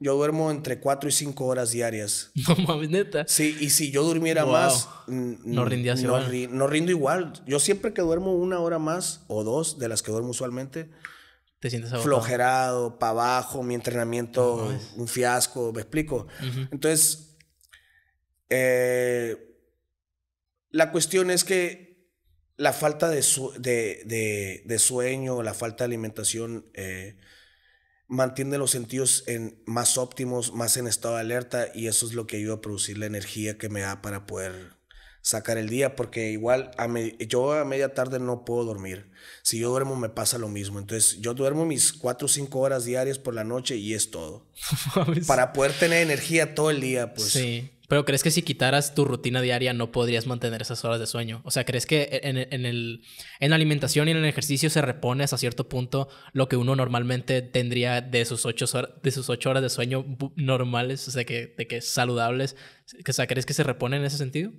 Yo duermo entre 4 y 5 horas diarias. No mames, neta. Sí, y si yo durmiera más, no, no, rindo igual. Yo siempre que duermo una hora más o dos de las que duermo usualmente, te sientes Flojerado, para abajo, mi entrenamiento, un fiasco, me explico. Entonces, eh, la cuestión es que la falta de, de, de, sueño, la falta de alimentación, eh, mantiene los sentidos en más óptimos, más en estado de alerta y eso es lo que ayuda a producir la energía que me da para poder sacar el día porque igual a yo a media tarde no puedo dormir. Si yo duermo me pasa lo mismo. Entonces yo duermo mis 4 o 5 horas diarias por la noche y es todo. para poder tener energía todo el día, pues. Sí. Pero crees que si quitaras tu rutina diaria no podrías mantener esas horas de sueño? O sea, ¿crees que e-, en, el, en la alimentación y en el ejercicio se repone hasta cierto punto lo que uno normalmente tendría de sus ocho, de sus horas de sueño normales, o sea, que, de que saludables? O sea, ¿crees que se repone en ese sentido?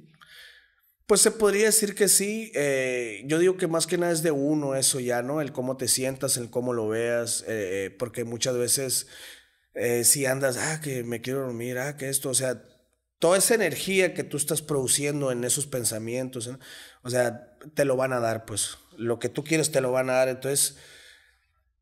Pues se podría decir que sí. Eh, yo digo que más que nada es de uno eso ya, ¿no? El cómo te sientas, el cómo lo veas, eh, eh, porque muchas veces si andas, ah, que me quiero dormir, ah, que esto, o sea toda esa energía que tú estás produciendo en esos pensamientos, o sea, te lo van a dar, pues lo que tú quieres te lo van a dar. Entonces,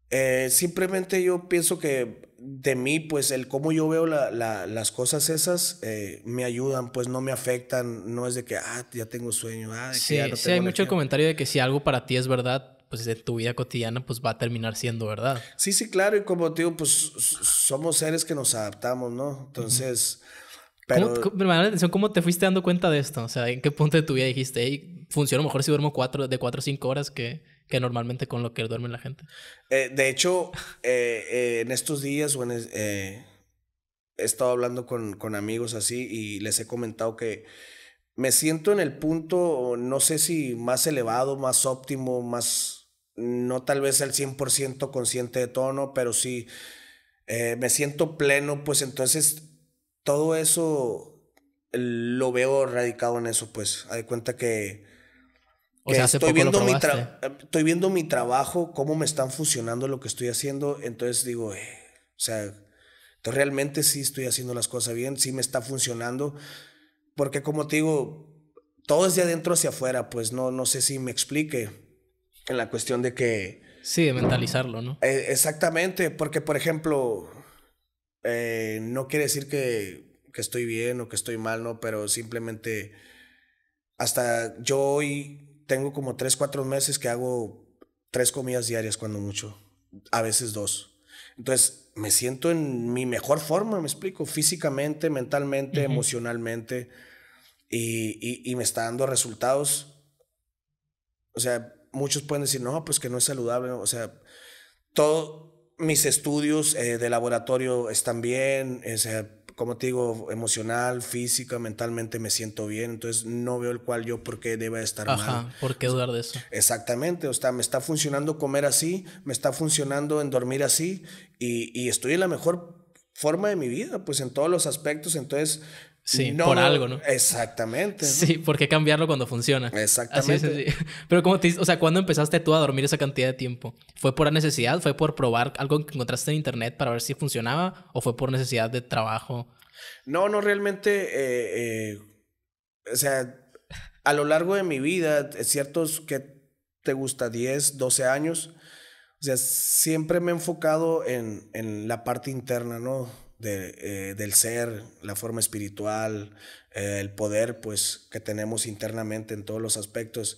eh, simplemente yo pienso que de mí, pues el cómo yo veo las cosas esas eh, me ayudan, pues no me afectan, no es de que, ah, ya tengo sueño, ah, sí, hay mucho el comentario de que si algo para ti es verdad, pues en tu vida cotidiana, pues va a terminar siendo verdad. Sí, sí, claro, y como te digo, pues somos seres que nos adaptamos, ¿no? Entonces... Pero... ¿Cómo, atención cómo te fuiste dando cuenta de esto. O sea, ¿en qué punto de tu vida dijiste, hey, funciona mejor si duermo cuatro, de 4 o 5 horas que, normalmente con lo que duerme la gente? Eh, de hecho, eh, eh, en estos días, bueno, he estado hablando con, con amigos así y les he comentado que me siento en el punto, no sé si más elevado, más óptimo, más, no tal vez al 100% consciente de todo, pero sí, me siento pleno, pues entonces todo eso lo veo radicado en eso, pues. Hay cuenta que, estoy, viendo mi estoy viendo mi trabajo, cómo me están funcionando... lo que estoy haciendo, entonces digo, eh, o sea, realmente sí estoy haciendo las cosas bien, sí me está funcionando, porque como te digo, todo es de adentro hacia afuera, pues no, no sé si me explique en la cuestión de que... Sí, de mentalizarlo, ¿no? Eh, exactamente, porque por ejemplo eh, no quiere decir que, estoy bien o que estoy mal, ¿no? Pero simplemente hasta yo hoy tengo como tres, cuatro meses que hago tres comidas diarias cuando mucho, a veces dos. Entonces me siento en mi mejor forma, me explico, físicamente, mentalmente, emocionalmente, y, y me está dando resultados. O sea, muchos pueden decir, no, pues que no es saludable, o sea, todo, mis estudios eh, de laboratorio están bien, es, eh, como te digo, emocional, física, mentalmente me siento bien, entonces no veo el cual yo por qué deba estar Ajá, mal. ¿Por qué dudar de eso? Exactamente, o sea, me está funcionando comer así, me está funcionando en dormir así y, y estoy en la mejor forma de mi vida, pues en todos los aspectos, entonces Sí, por algo, ¿no? Exactamente. Sí, ¿por qué cambiarlo cuando funciona? Exactamente. Pero como te o sea, ¿cuándo empezaste tú a dormir esa cantidad de tiempo? ¿Fue por necesidad? ¿Fue por probar algo que encontraste en internet para ver si funcionaba? ¿O fue por necesidad de trabajo? No, no, realmente, eh, eh, o sea, a lo largo de mi vida, es cierto que te gusta 10, 12 años, o sea, siempre me he enfocado en, en la parte interna, ¿no? Eh, del ser, la forma espiritual, eh, el poder pues que tenemos internamente en todos los aspectos.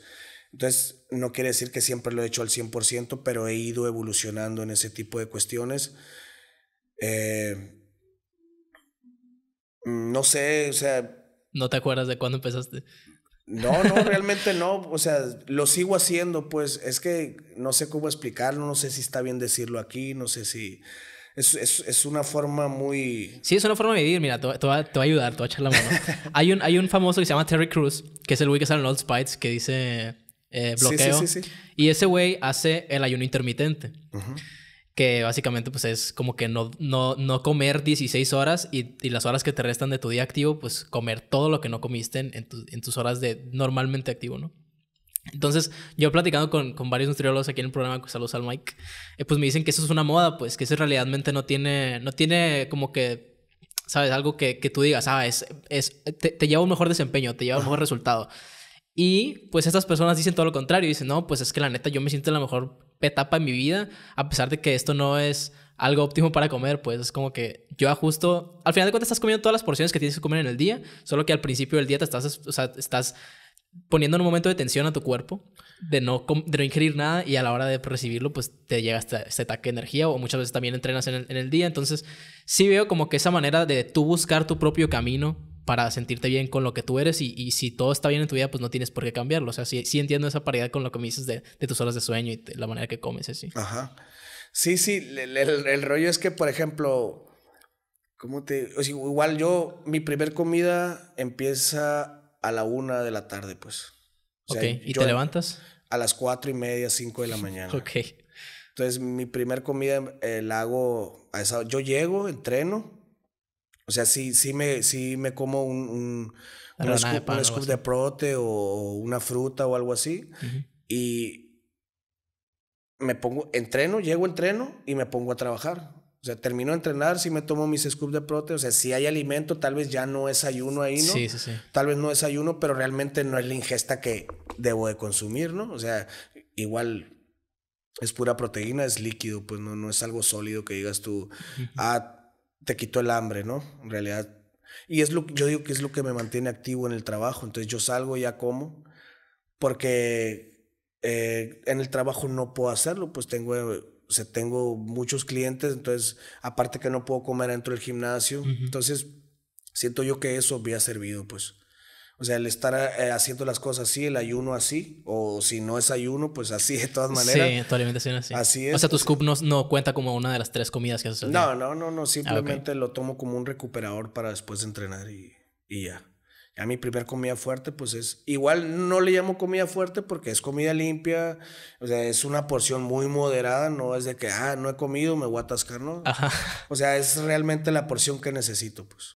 Entonces, no quiere decir que siempre lo he hecho al 100%, pero he ido evolucionando en ese tipo de cuestiones. Eh, no sé, o sea... ¿No te acuerdas de cuándo empezaste? No, no, realmente no. O sea, lo sigo haciendo, pues es que no sé cómo explicarlo, no sé si está bien decirlo aquí, no sé si... Es, una forma muy... Sí, es una forma de vivir. Mira, te, va, a ayudar, te va a echar la mano. hay, un, hay un famoso que se llama Terry Cruz, que es el güey que sale en Old Spites, que dice eh, bloqueo. y ese güey hace el ayuno intermitente. Que básicamente pues es como que no, no, no comer 16 horas y, las horas que te restan de tu día activo, pues comer todo lo que no comiste en, en tus horas de normalmente activo, ¿no? Entonces, yo platicando con, con, varios nutriólogos aquí en el programa, pues, saludos al Mike, eh, pues me dicen que eso es una moda, pues que eso realmente no tiene, no tiene como que, ¿sabes? Algo que, tú digas, ah, es, te, lleva un mejor desempeño, te lleva un mejor resultado. Y pues estas personas dicen todo lo contrario, dicen, no, pues es que la neta yo me siento la mejor etapa en mi vida, a pesar de que esto no es algo óptimo para comer, pues es como que yo ajusto, al final de cuentas estás comiendo todas las porciones que tienes que comer en el día, solo que al principio del día te estás, o sea, estás poniendo en un momento de tensión a tu cuerpo, de no, de ingerir nada y a la hora de recibirlo, pues te llega este, este ataque de energía o muchas veces también entrenas en el, día. Entonces, sí veo como que esa manera de tú buscar tu propio camino para sentirte bien con lo que tú eres y, si todo está bien en tu vida, pues no tienes por qué cambiarlo. O sea, sí, sí entiendo esa paridad con lo que me dices de, tus horas de sueño y la manera que comes, así. Ajá. Sí, sí, el, rollo es que, por ejemplo, ¿cómo te...? igual yo, mi primer comida empieza a la una de la tarde, pues. ok, ¿y te levantas? A las cuatro y media, cinco de la mañana. ok. Entonces, mi primer comida eh, la hago a esa Yo llego, entreno. O sea, sí, sí, me, sí me como un, un, scoop, de, un scoop de prote o una fruta o algo así. Y me pongo, entreno, llego, entreno y me pongo a trabajar. O sea, termino de entrenar, si me tomo mis scoops de prote, o sea, si hay alimento, tal vez ya no es ayuno ahí, ¿no? Sí, sí, sí. Tal vez no es ayuno, pero realmente no es la ingesta que debo de consumir, ¿no? O sea, igual es pura proteína, es líquido, pues no, no es algo sólido que digas tú, ah, te quito el hambre, ¿no? En realidad. Y es lo yo digo que es lo que me mantiene activo en el trabajo. Entonces yo salgo ya como, porque eh, en el trabajo no puedo hacerlo, pues tengo o sea, tengo muchos clientes, entonces, aparte que no puedo comer dentro del gimnasio, entonces siento yo que eso había servido, pues. O sea, el estar eh, haciendo las cosas así, el ayuno así, o si no es ayuno, pues así de todas maneras. Sí, tu alimentación así. Así es. O sea, tu scoop no, cuenta como una de las tres comidas que haces. No, no, no, no, ah, simplemente lo tomo como un recuperador para después de entrenar y, y ya. A mi primer comida fuerte, pues es, igual no le llamo comida fuerte porque es comida limpia, o sea, es una porción muy moderada, no es de que, ah, no he comido, me voy a atascar, ¿no? O sea, es realmente la porción que necesito, pues.